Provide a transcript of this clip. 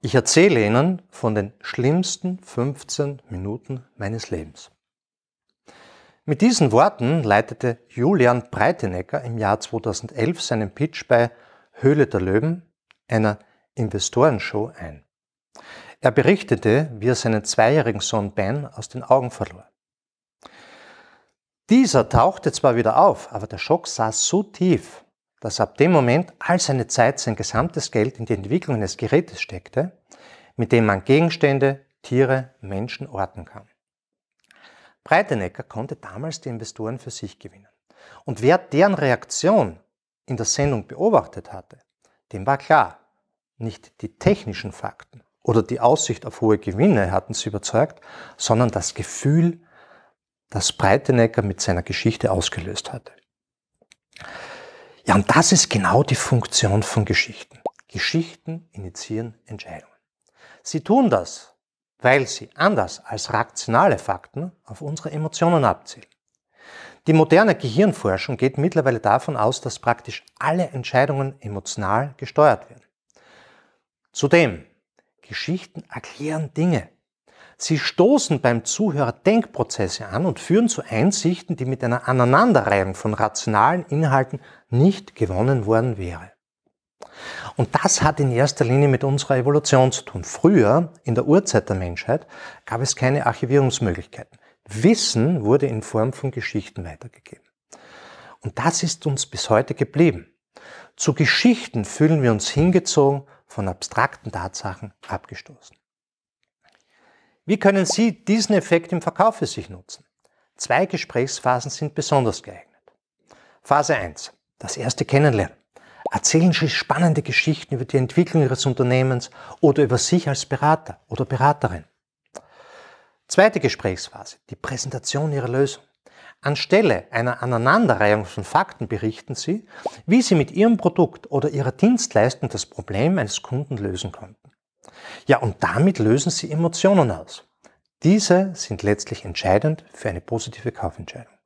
Ich erzähle Ihnen von den schlimmsten 15 Minuten meines Lebens. Mit diesen Worten leitete Julian Breitenecker im Jahr 2011 seinen Pitch bei Höhle der Löwen, einer Investorenshow, ein. Er berichtete, wie er seinen zweijährigen Sohn Ben aus den Augen verlor. Dieser tauchte zwar wieder auf, aber der Schock saß so tief, dass ab dem Moment all seine Zeit, sein gesamtes Geld in die Entwicklung eines Gerätes steckte, mit dem man Gegenstände, Tiere, Menschen orten kann. Breitenecker konnte damals die Investoren für sich gewinnen. Und wer deren Reaktion in der Sendung beobachtet hatte, dem war klar, nicht die technischen Fakten oder die Aussicht auf hohe Gewinne hatten sie überzeugt, sondern das Gefühl, das Breitenecker mit seiner Geschichte ausgelöst hatte. Ja, und das ist genau die Funktion von Geschichten. Geschichten initiieren Entscheidungen. Sie tun das, weil sie anders als rationale Fakten auf unsere Emotionen abzielen. Die moderne Gehirnforschung geht mittlerweile davon aus, dass praktisch alle Entscheidungen emotional gesteuert werden. Zudem, Geschichten erklären Dinge, Sie stoßen beim Zuhörer Denkprozesse an und führen zu Einsichten, die mit einer Aneinanderreihung von rationalen Inhalten nicht gewonnen worden wäre. Und das hat in erster Linie mit unserer Evolution zu tun. Früher, in der Urzeit der Menschheit, gab es keine Archivierungsmöglichkeiten. Wissen wurde in Form von Geschichten weitergegeben. Und das ist uns bis heute geblieben. Zu Geschichten fühlen wir uns hingezogen, von abstrakten Tatsachen abgestoßen. Wie können Sie diesen Effekt im Verkauf für sich nutzen? Zwei Gesprächsphasen sind besonders geeignet. Phase 1. Das erste Kennenlernen. Erzählen Sie spannende Geschichten über die Entwicklung Ihres Unternehmens oder über sich als Berater oder Beraterin. Zweite Gesprächsphase. Die Präsentation Ihrer Lösung. Anstelle einer Aneinanderreihung von Fakten berichten Sie, wie Sie mit Ihrem Produkt oder Ihrer Dienstleistung das Problem eines Kunden lösen konnten. Ja, und damit lösen sie Emotionen aus. Diese sind letztlich entscheidend für eine positive Kaufentscheidung.